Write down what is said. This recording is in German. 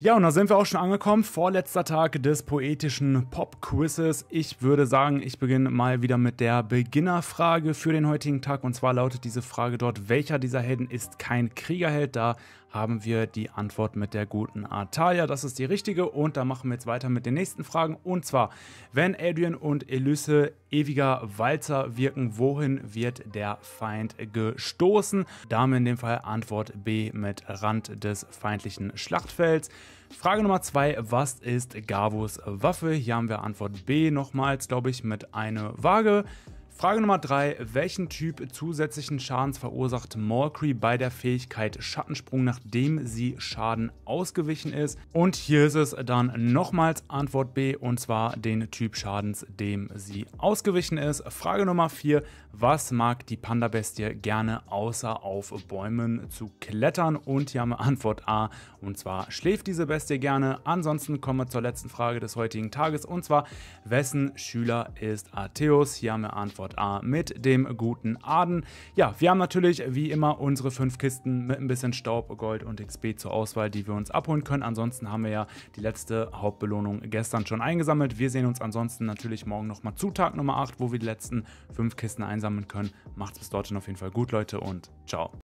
Ja, und da sind wir auch schon angekommen. Vorletzter Tag des poetischen Pop-Quizzes. Ich würde sagen, ich beginne mal wieder mit der Beginnerfrage für den heutigen Tag. Und zwar lautet diese Frage dort: Welcher dieser Helden ist kein Kriegerheld? Da haben wir die Antwort mit der guten Atalia. Das ist die richtige und da machen wir jetzt weiter mit den nächsten Fragen. Und zwar, wenn Adrian und Elise ewiger Walzer wirken, wohin wird der Feind gestoßen? Dame in dem Fall Antwort B mit Rand des feindlichen Schlachtfelds. Frage Nummer zwei, was ist Gavus Waffe? Hier haben wir Antwort B nochmals, glaube ich, mit einer Waage. Frage Nummer 3. Welchen Typ zusätzlichen Schadens verursacht Morcree bei der Fähigkeit Schattensprung, nachdem sie Schaden ausgewichen ist? Und hier ist es dann nochmals Antwort B und zwar den Typ Schadens, dem sie ausgewichen ist. Frage Nummer 4. Was mag die Panda-Bestie gerne außer auf Bäumen zu klettern? Und hier haben wir Antwort A und zwar schläft diese Bestie gerne. Ansonsten kommen wir zur letzten Frage des heutigen Tages und zwar wessen Schüler ist Arteus? Hier haben wir Antwort A mit dem guten Aden. Ja, wir haben natürlich wie immer unsere fünf Kisten mit ein bisschen Staub, Gold und XP zur Auswahl, die wir uns abholen können. Ansonsten haben wir ja die letzte Hauptbelohnung gestern schon eingesammelt. Wir sehen uns ansonsten natürlich morgen nochmal zu Tag Nummer 8, wo wir die letzten fünf Kisten einsammeln können. Macht's bis dorthin auf jeden Fall gut, Leute, und ciao.